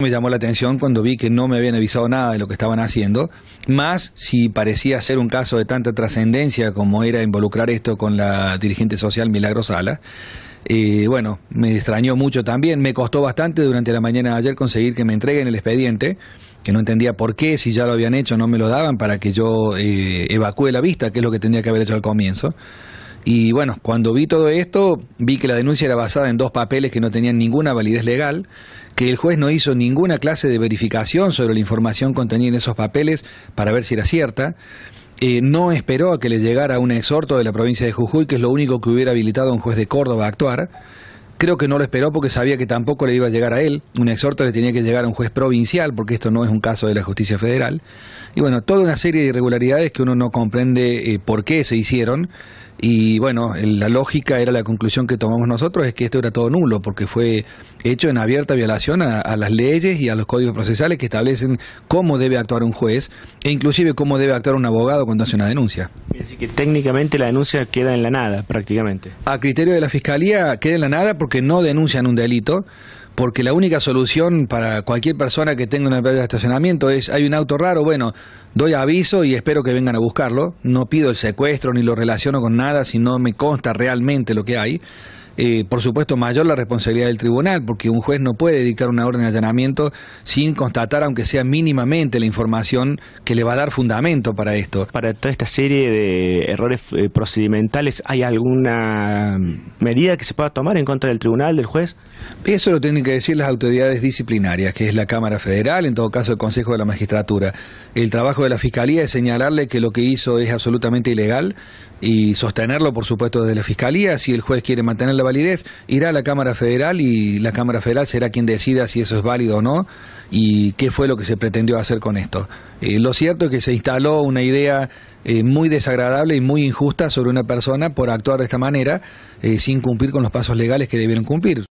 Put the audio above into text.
Me llamó la atención cuando vi que no me habían avisado nada de lo que estaban haciendo, más si parecía ser un caso de tanta trascendencia como era involucrar esto con la dirigente social Milagro Sala. Eh, bueno, me extrañó mucho también, me costó bastante durante la mañana de ayer conseguir que me entreguen el expediente, que no entendía por qué, si ya lo habían hecho, no me lo daban para que yo eh, evacúe la vista, que es lo que tendría que haber hecho al comienzo. Y bueno, cuando vi todo esto, vi que la denuncia era basada en dos papeles que no tenían ninguna validez legal, que el juez no hizo ninguna clase de verificación sobre la información contenida en esos papeles para ver si era cierta. Eh, no esperó a que le llegara un exhorto de la provincia de Jujuy, que es lo único que hubiera habilitado a un juez de Córdoba a actuar. Creo que no lo esperó porque sabía que tampoco le iba a llegar a él. Un exhorto le tenía que llegar a un juez provincial, porque esto no es un caso de la justicia federal. Y bueno, toda una serie de irregularidades que uno no comprende eh, por qué se hicieron y bueno, la lógica era la conclusión que tomamos nosotros, es que esto era todo nulo, porque fue hecho en abierta violación a, las leyes y a los códigos procesales que establecen cómo debe actuar un juez e inclusive cómo debe actuar un abogado cuando hace una denuncia. Así que técnicamente la denuncia queda en la nada, prácticamente. A criterio de la Fiscalía queda en la nada porque no denuncian un delito porque la única solución para cualquier persona que tenga una playa de estacionamiento es, hay un auto raro, bueno, doy aviso y espero que vengan a buscarlo, no pido el secuestro ni lo relaciono con nada si no me consta realmente lo que hay, eh, por supuesto, mayor la responsabilidad del tribunal, porque un juez no puede dictar una orden de allanamiento sin constatar, aunque sea mínimamente, la información que le va a dar fundamento para esto. Para toda esta serie de errores eh, procedimentales, ¿hay alguna medida que se pueda tomar en contra del tribunal, del juez? Eso lo tienen que decir las autoridades disciplinarias, que es la Cámara Federal, en todo caso el Consejo de la Magistratura. El trabajo de la Fiscalía es señalarle que lo que hizo es absolutamente ilegal, y sostenerlo, por supuesto, desde la Fiscalía. Si el juez quiere mantener la validez, irá a la Cámara Federal y la Cámara Federal será quien decida si eso es válido o no y qué fue lo que se pretendió hacer con esto. Eh, lo cierto es que se instaló una idea eh, muy desagradable y muy injusta sobre una persona por actuar de esta manera eh, sin cumplir con los pasos legales que debieron cumplir.